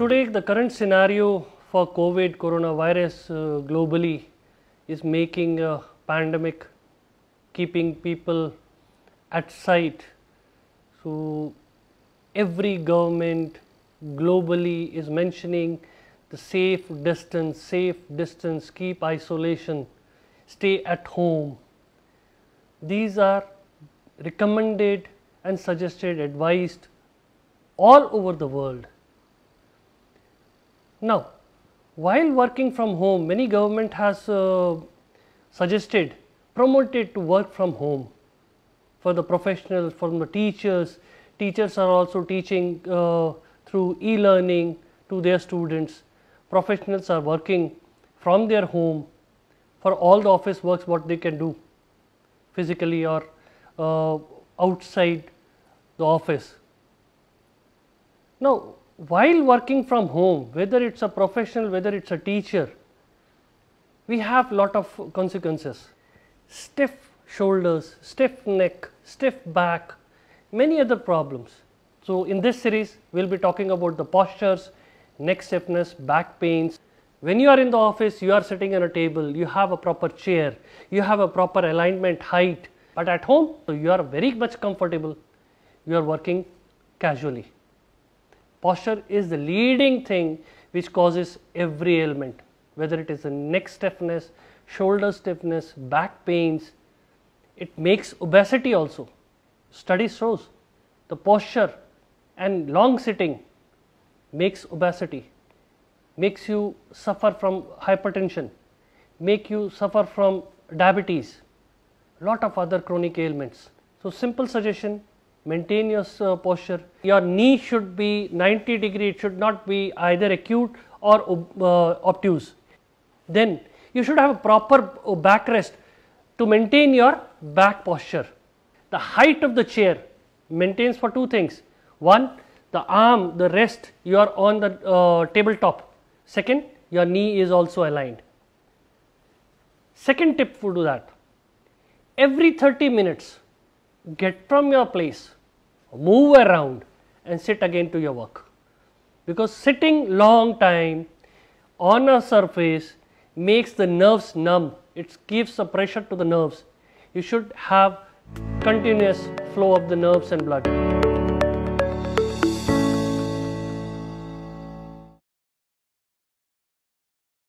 today the current scenario for COVID coronavirus uh, globally is making a pandemic, keeping people at sight. So every government globally is mentioning the safe distance, safe distance, keep isolation, stay at home. These are recommended and suggested, advised all over the world. Now, while working from home, many government has uh, suggested promoted to work from home for the professionals, for the teachers. Teachers are also teaching uh, through e-learning to their students. Professionals are working from their home for all the office works what they can do physically or uh, outside the office. Now, while working from home, whether it is a professional, whether it is a teacher, we have lot of consequences. Stiff shoulders, stiff neck, stiff back, many other problems. So, in this series, we will be talking about the postures, neck stiffness, back pains. When you are in the office, you are sitting on a table, you have a proper chair, you have a proper alignment height, but at home, so you are very much comfortable, you are working casually. Posture is the leading thing which causes every ailment, whether it is the neck stiffness, shoulder stiffness, back pains. It makes obesity also. Study shows the posture and long sitting makes obesity, makes you suffer from hypertension, make you suffer from diabetes, lot of other chronic ailments. So simple suggestion maintain your uh, posture. Your knee should be 90 degree, it should not be either acute or uh, obtuse. Then you should have a proper uh, backrest to maintain your back posture. The height of the chair maintains for two things. One, the arm, the rest you are on the uh, tabletop. Second, your knee is also aligned. Second tip for do that. Every 30 minutes, get from your place, move around and sit again to your work. Because sitting long time on a surface makes the nerves numb, it gives a pressure to the nerves. You should have continuous flow of the nerves and blood.